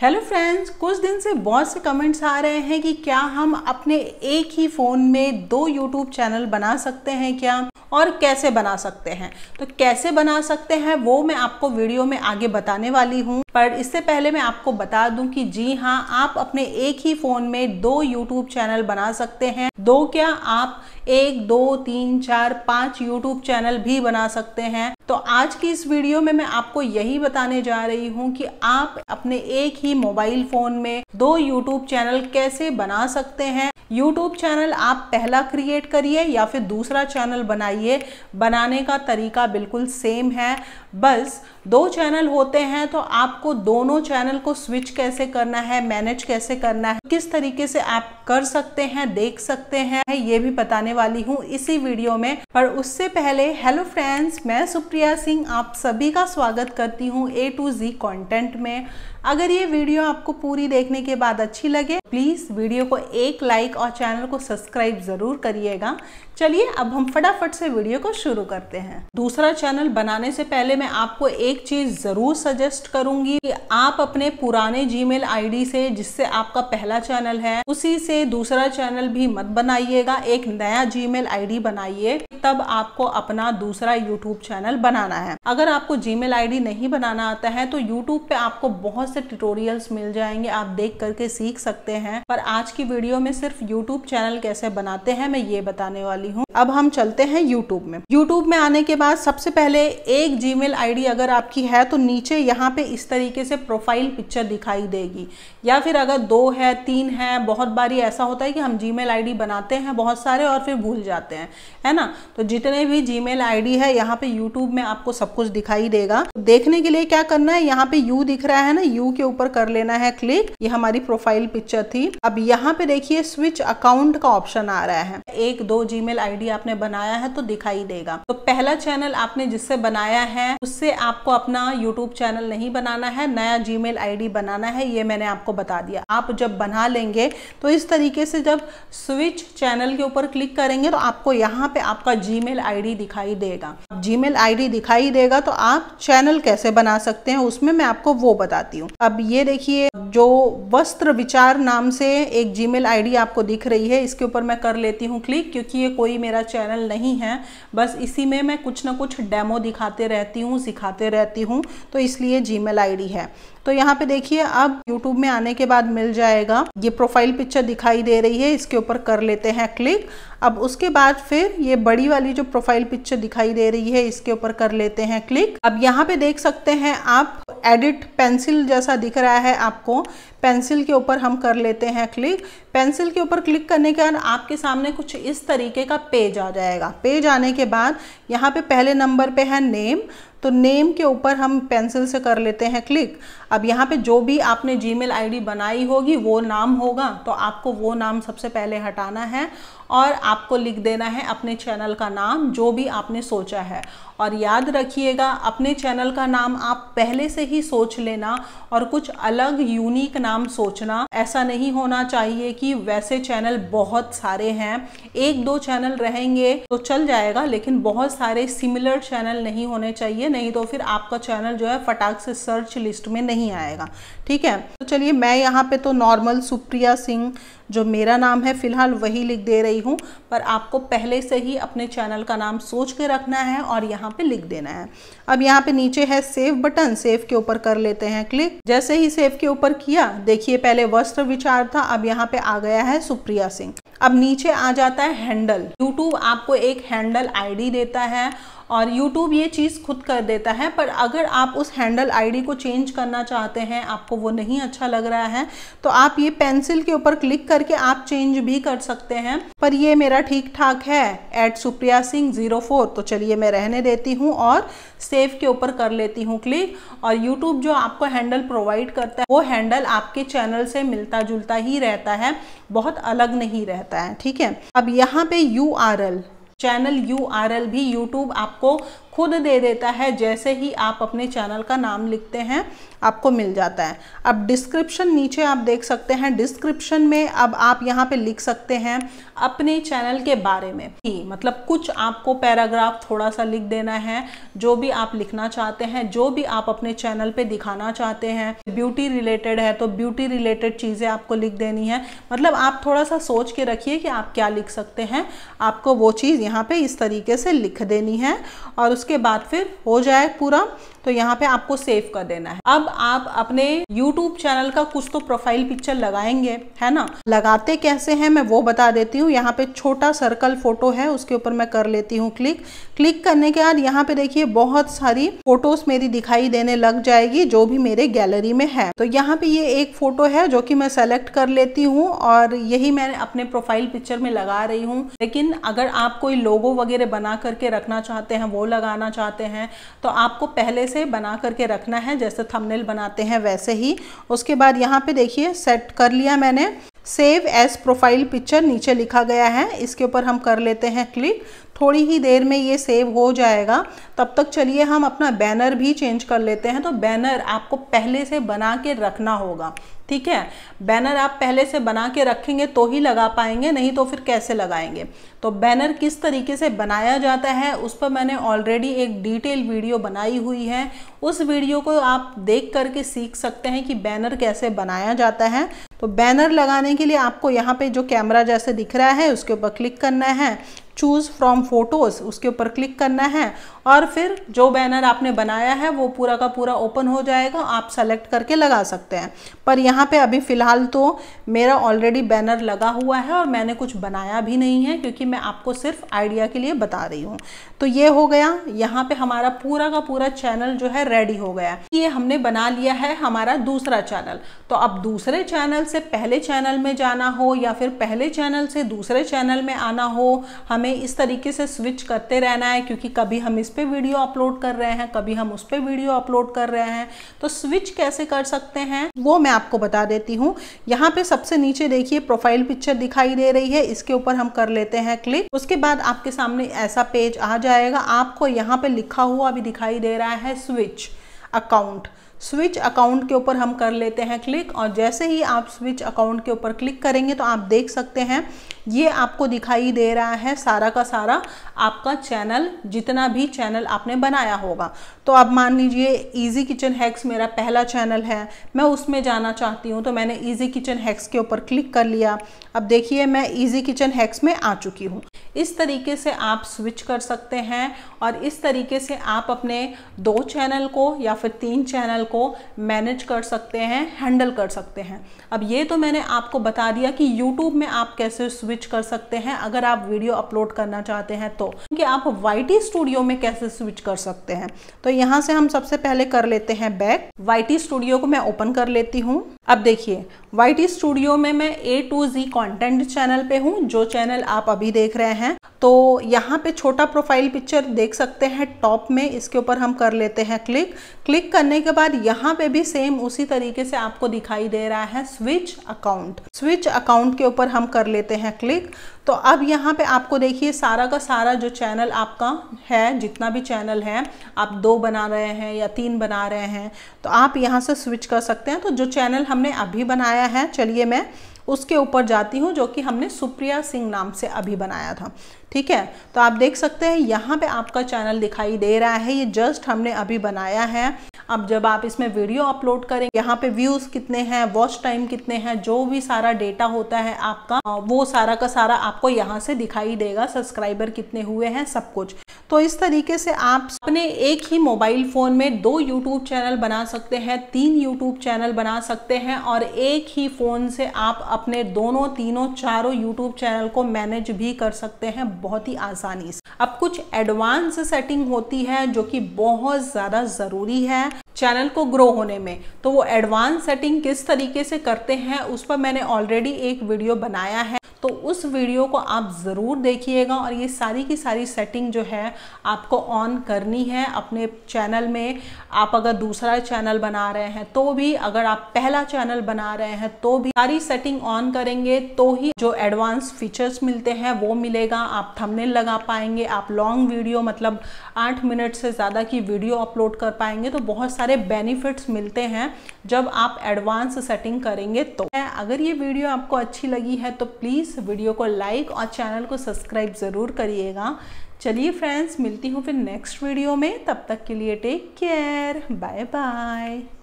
hello friends कुछ दिन से बहुत से कमेंट्स आ रहे हैं कि क्या हम अपने एक ही फ़ोन में दो यूट्यूब चैनल बना सकते हैं क्या और कैसे बना सकते हैं तो कैसे बना सकते हैं वो मैं आपको वीडियो में आगे बताने वाली हूँ पर इससे पहले मैं आपको बता दूं कि जी हाँ आप अपने एक ही फ़ोन में दो यूट्यूब चैनल बना सकते हैं दो क्या आप एक दो तीन चार पाँच यूट्यूब चैनल भी बना सकते हैं तो आज की इस वीडियो में मैं आपको यही बताने जा रही हूँ कि आप अपने एक ही मोबाइल फोन में दो यूट्यूब चैनल कैसे बना सकते हैं यूट्यूब चैनल आप पहला क्रिएट करिए या फिर दूसरा चैनल बनाइए बनाने का तरीका बिल्कुल सेम है बस दो चैनल होते हैं तो आपको दोनों चैनल को स्विच कैसे करना है मैनेज कैसे करना है किस तरीके से आप कर सकते हैं देख सकते हैं ये भी बताने वाली हूँ इसी वीडियो में पर उससे पहले हेलो फ्रेंड्स मैं सुप्रिया सिंह आप सभी का स्वागत करती हूँ ए टू जी कॉन्टेंट में अगर ये वीडियो आपको पूरी देखने के बाद अच्छी लगे प्लीज़ वीडियो को एक लाइक और चैनल को सब्सक्राइब ज़रूर करिएगा चलिए अब हम फटाफट से वीडियो को शुरू करते हैं दूसरा चैनल बनाने से पहले मैं आपको एक चीज जरूर सजेस्ट करूंगी कि आप अपने पुराने जीमेल आईडी से जिससे आपका पहला चैनल है उसी से दूसरा चैनल भी मत बनाइएगा एक नया जीमेल आईडी बनाइए तब आपको अपना दूसरा यूट्यूब चैनल बनाना है अगर आपको जीमेल आईडी नहीं बनाना आता है तो यूट्यूब पे आपको बहुत से ट्यूटोरियल्स मिल जाएंगे आप देख करके सीख सकते हैं पर आज की वीडियो में सिर्फ यूट्यूब चैनल कैसे बनाते हैं मैं ये बताने वाली वाली हूँ अब हम चलते हैं यूट्यूब में यूट्यूब में आने के बाद सबसे पहले एक जी मेल अगर आपकी है तो नीचे यहाँ पे इस तरीके से प्रोफाइल पिक्चर दिखाई देगी या फिर अगर दो है तीन है बहुत बारी ऐसा होता है कि हम जी मेल बनाते हैं बहुत सारे और फिर भूल जाते हैं है ना तो जितने भी जी मेल है यहाँ पे यूट्यूब में आपको सब कुछ दिखाई देगा तो देखने के लिए क्या करना है यहाँ पे यू दिख रहा है ना यू के ऊपर कर लेना है क्लिक ये हमारी प्रोफाइल पिक्चर थी अब यहाँ पे देखिए स्विच अकाउंट का ऑप्शन आ रहा है एक दो जी मेल ईमेल आईडी आपने बनाया है तो दिखाई देगा तो पहला चैनल आपने जिससे बनाया है उससे आपको अपना यूट्यूब चैनल नहीं बनाना है नया जी मेल बनाना है ये मैंने आपको बता दिया आप जब बना लेंगे तो इस तरीके से जब स्विच चैनल के ऊपर क्लिक करेंगे तो आपको यहाँ पे आपका जी मेल दिखाई देगा जी मेल दिखाई देगा तो आप चैनल कैसे बना सकते हैं उसमें मैं आपको वो बताती हूँ अब ये देखिए जो वस्त्र विचार नाम से एक जीमेल आईडी आपको दिख रही है इसके ऊपर मैं कर लेती हूँ क्लिक क्योंकि ये कोई मेरा चैनल नहीं है बस इसी में मैं कुछ ना कुछ डेमो दिखाते रहती हूँ सिखाते रहती हूँ तो इसलिए जीमेल आईडी है तो यहाँ पे देखिए अब यूट्यूब में आने के बाद मिल जाएगा ये प्रोफाइल पिक्चर दिखाई दे रही है इसके ऊपर कर लेते हैं क्लिक अब उसके बाद फिर ये बड़ी वाली जो प्रोफाइल पिक्चर दिखाई दे रही है इसके ऊपर कर लेते हैं क्लिक अब यहाँ पे देख सकते हैं आप एडिट पेंसिल जैसा दिख रहा है आपको पेंसिल के ऊपर हम कर लेते हैं क्लिक पेंसिल के ऊपर क्लिक करने के बाद आपके सामने कुछ इस तरीके का पेज आ जाएगा पेज आने के बाद यहाँ पे पहले नंबर पे है नेम तो नेम के ऊपर हम पेंसिल से कर लेते हैं क्लिक अब यहाँ पे जो भी आपने जी मेल बनाई होगी वो नाम होगा तो आपको वो नाम सबसे पहले हटाना है और आपको लिख देना है अपने चैनल का नाम जो भी आपने सोचा है और याद रखिएगा अपने चैनल का नाम आप पहले से ही सोच लेना और कुछ अलग यूनिक नाम सोचना ऐसा नहीं होना चाहिए कि वैसे चैनल बहुत सारे हैं एक दो चैनल रहेंगे तो चल जाएगा लेकिन बहुत सारे सिमिलर चैनल नहीं होने चाहिए नहीं तो फिर आपका चैनल जो है फटाक से सर्च लिस्ट में नहीं आएगा ठीक है तो चलिए मैं यहाँ पे तो नॉर्मल सुप्रिया सिंह जो मेरा नाम है फ़िलहाल वही लिख दे रही हूँ पर आपको पहले से ही अपने चैनल का नाम सोच के रखना है और यहाँ पे लिख देना है अब यहाँ पे नीचे है सेव बटन सेव के ऊपर कर लेते हैं क्लिक जैसे ही सेव के ऊपर किया देखिए पहले वस्त्र विचार था अब यहाँ पे आ गया है सुप्रिया सिंह अब नीचे आ जाता है हैंडल यूट्यूब आपको एक हैंडल आईडी देता है और यूट्यूब ये चीज़ खुद कर देता है पर अगर आप उस हैंडल आईडी को चेंज करना चाहते हैं आपको वो नहीं अच्छा लग रहा है तो आप ये पेंसिल के ऊपर क्लिक करके आप चेंज भी कर सकते हैं पर ये मेरा ठीक ठाक है at Supriya Singh zero four तो चलिए मैं रहने देती हूँ और सेव के ऊपर कर लेती हूँ क्लिक और यूट्यूब जो आपको हैंडल प्रोवाइड करता है वो हैंडल आपके चैनल से मिलता जुलता ही रहता है बहुत अलग नहीं रहता है ठीक है अब यहाँ पे यू आर एल चैनल यू भी यूट्यूब आपको खुद दे देता है जैसे ही आप अपने चैनल का नाम लिखते हैं आपको मिल जाता है अब डिस्क्रिप्शन नीचे आप देख सकते हैं डिस्क्रिप्शन में अब आप यहाँ पे लिख सकते हैं अपने चैनल के बारे में ही मतलब कुछ आपको पैराग्राफ थोड़ा सा लिख देना है जो भी आप लिखना चाहते हैं जो भी आप अपने चैनल पे दिखाना चाहते हैं ब्यूटी रिलेटेड है तो ब्यूटी रिलेटेड चीज़ें आपको लिख देनी है मतलब आप थोड़ा सा सोच के रखिए कि आप क्या लिख सकते हैं आपको वो चीज़ यहाँ पर इस तरीके से लिख देनी है और उसके बाद फिर हो जाए पूरा तो यहाँ पे आपको सेव कर देना है अब आप अपने यूट्यूब चैनल का कुछ तो प्रोफाइल पिक्चर लगाएंगे है ना लगाते कैसे हैं मैं वो बता देती हूँ यहाँ पे छोटा सर्कल फोटो है उसके ऊपर मैं कर लेती हूँ क्लिक क्लिक करने के बाद यहाँ पे देखिए बहुत सारी फोटोज मेरी दिखाई देने लग जाएगी जो भी मेरे गैलरी में है तो यहाँ पे ये एक फोटो है जो कि मैं सेलेक्ट कर लेती हूँ और यही मैं अपने प्रोफाइल पिक्चर में लगा रही हूँ लेकिन अगर आप कोई लोगो वगैरह बना करके रखना चाहते हैं वो लगाना चाहते हैं तो आपको पहले से से बना करके रखना है जैसे थंबनेल बनाते हैं वैसे ही उसके बाद यहाँ पे देखिए सेट कर लिया मैंने सेव एज प्रोफाइल पिक्चर नीचे लिखा गया है इसके ऊपर हम कर लेते हैं क्लिक थोड़ी ही देर में ये सेव हो जाएगा तब तक चलिए हम अपना बैनर भी चेंज कर लेते हैं तो बैनर आपको पहले से बना के रखना होगा ठीक है बैनर आप पहले से बना के रखेंगे तो ही लगा पाएंगे नहीं तो फिर कैसे लगाएंगे तो बैनर किस तरीके से बनाया जाता है उस पर मैंने ऑलरेडी एक डिटेल वीडियो बनाई हुई है उस वीडियो को आप देख करके सीख सकते हैं कि बैनर कैसे बनाया जाता है तो बैनर लगाने के लिए आपको यहाँ पे जो कैमरा जैसे दिख रहा है उसके ऊपर क्लिक करना है चूज़ फ्रॉम फोटोज़ उसके ऊपर क्लिक करना है और फिर जो बैनर आपने बनाया है वो पूरा का पूरा ओपन हो जाएगा आप सेलेक्ट करके लगा सकते हैं पर यहाँ पे अभी फ़िलहाल तो मेरा ऑलरेडी बैनर लगा हुआ है और मैंने कुछ बनाया भी नहीं है क्योंकि मैं आपको सिर्फ आइडिया के लिए बता रही हूँ तो ये हो गया यहाँ पे हमारा पूरा का पूरा चैनल जो है रेडी हो गया ये हमने बना लिया है हमारा दूसरा चैनल तो अब दूसरे चैनल से पहले चैनल में जाना हो या फिर पहले चैनल से दूसरे चैनल में आना हो हमें हमें इस तरीके से स्विच करते रहना है क्योंकि कभी हम इस पर वीडियो अपलोड कर रहे हैं कभी हम उस पर वीडियो अपलोड कर रहे हैं तो स्विच कैसे कर सकते हैं वो मैं आपको बता देती हूँ यहाँ पे सबसे नीचे देखिए प्रोफाइल पिक्चर दिखाई दे रही है इसके ऊपर हम कर लेते हैं क्लिक उसके बाद आपके सामने ऐसा पेज आ जाएगा आपको यहाँ पे लिखा हुआ भी दिखाई दे रहा है स्विच अकाउंट स्विच अकाउंट के ऊपर हम कर लेते हैं क्लिक और जैसे ही आप स्विच अकाउंट के ऊपर क्लिक करेंगे तो आप देख सकते हैं ये आपको दिखाई दे रहा है सारा का सारा आपका चैनल जितना भी चैनल आपने बनाया होगा तो अब मान लीजिए इजी किचन हैक्स मेरा पहला चैनल है मैं उसमें जाना चाहती हूँ तो मैंने इजी किचन हैक्स के ऊपर क्लिक कर लिया अब देखिए मैं इजी किचन हैक्स में आ चुकी हूँ इस तरीके से आप स्विच कर सकते हैं और इस तरीके से आप अपने दो चैनल को या फिर तीन चैनल को मैनेज कर सकते हैं हैंडल कर सकते हैं अब ये तो मैंने आपको बता दिया कि यूट्यूब में आप कैसे स्विच कर सकते हैं अगर आप वीडियो अपलोड करना चाहते हैं तो कि आप वाई स्टूडियो में कैसे स्विच कर सकते हैं तो यहाँ से हम सबसे पहले कर लेते हैं बैक वाई स्टूडियो को मैं ओपन कर लेती हूँ अब देखिए वाई स्टूडियो में मैं A two G content channel पे हूँ जो चैनल आप अभी देख रहे हैं तो यहाँ पे छोटा प्रोफाइल पिक्चर देख सकते हैं टॉप में इसके ऊपर हम कर लेते हैं क्लिक क्लिक करने के बाद यहाँ पे भी सेम उसी तरीके से आपको दिखाई दे रहा है स्विच अकाउंट स्विच अकाउंट के ऊपर हम कर लेते हैं क्लिक तो अब यहाँ पे आपको देखिए सारा का सारा जो चैनल आपका है जितना भी चैनल है आप दो बना रहे हैं या तीन बना रहे हैं तो आप यहाँ से स्विच कर सकते हैं तो जो चैनल हमने अभी बनाया है चलिए मैं उसके ऊपर जाती हूँ जो कि हमने सुप्रिया सिंह नाम से अभी बनाया था ठीक है तो आप देख सकते हैं यहाँ पे आपका चैनल दिखाई दे रहा है ये जस्ट हमने अभी बनाया है अब जब आप इसमें वीडियो अपलोड करें यहाँ पे व्यूज़ कितने हैं वॉच टाइम कितने हैं जो भी सारा डेटा होता है आपका वो सारा का सारा आपको यहाँ से दिखाई देगा सब्सक्राइबर कितने हुए हैं सब कुछ तो इस तरीके से आप अपने एक ही मोबाइल फ़ोन में दो यूट्यूब चैनल बना सकते हैं तीन यूट्यूब चैनल बना सकते हैं और एक ही फ़ोन से आप अपने दोनों तीनों चारों यूट्यूब चैनल को मैनेज भी कर सकते हैं बहुत ही आसानी से अब कुछ एडवांस सेटिंग होती है जो कि बहुत ज़्यादा ज़रूरी है चैनल को ग्रो होने में तो वो एडवांस सेटिंग किस तरीके से करते हैं उस पर मैंने ऑलरेडी एक वीडियो बनाया है तो उस वीडियो को आप ज़रूर देखिएगा और ये सारी की सारी सेटिंग जो है आपको ऑन करनी है अपने चैनल में आप अगर दूसरा चैनल बना रहे हैं तो भी अगर आप पहला चैनल बना रहे हैं तो भी सारी सेटिंग ऑन करेंगे तो ही जो एडवांस फीचर्स मिलते हैं वो मिलेगा आप थंबनेल लगा पाएंगे आप लॉन्ग वीडियो मतलब आठ मिनट से ज़्यादा की वीडियो अपलोड कर पाएंगे तो बहुत सारे बेनिफिट्स मिलते हैं जब आप एडवांस सेटिंग करेंगे तो अगर ये वीडियो आपको अच्छी लगी है तो प्लीज़ प्लीज़ वीडियो को लाइक और चैनल को सब्सक्राइब ज़रूर करिएगा चलिए फ्रेंड्स मिलती हूँ फिर नेक्स्ट वीडियो में तब तक के लिए टेक केयर बाय बाय